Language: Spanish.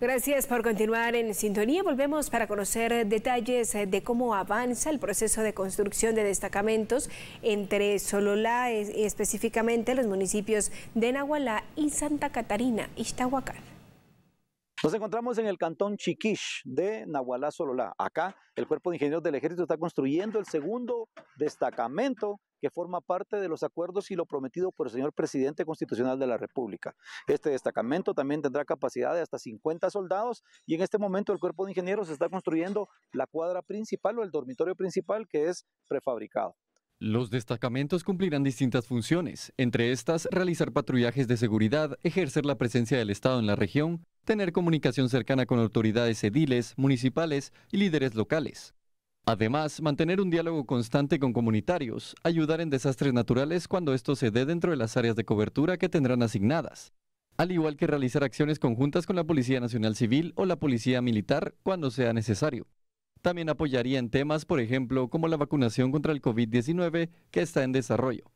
Gracias por continuar en sintonía. Volvemos para conocer detalles eh, de cómo avanza el proceso de construcción de destacamentos entre Sololá, específicamente los municipios de Nahualá y Santa Catarina, Ixtahuacán. Nos encontramos en el cantón Chiquish de Nahualá, Sololá. Acá el Cuerpo de Ingenieros del Ejército está construyendo el segundo destacamento que forma parte de los acuerdos y lo prometido por el señor presidente constitucional de la República. Este destacamento también tendrá capacidad de hasta 50 soldados y en este momento el cuerpo de ingenieros está construyendo la cuadra principal o el dormitorio principal que es prefabricado. Los destacamentos cumplirán distintas funciones, entre estas realizar patrullajes de seguridad, ejercer la presencia del Estado en la región, tener comunicación cercana con autoridades ediles, municipales y líderes locales. Además, mantener un diálogo constante con comunitarios, ayudar en desastres naturales cuando esto se dé dentro de las áreas de cobertura que tendrán asignadas, al igual que realizar acciones conjuntas con la Policía Nacional Civil o la Policía Militar cuando sea necesario. También apoyaría en temas, por ejemplo, como la vacunación contra el COVID-19 que está en desarrollo.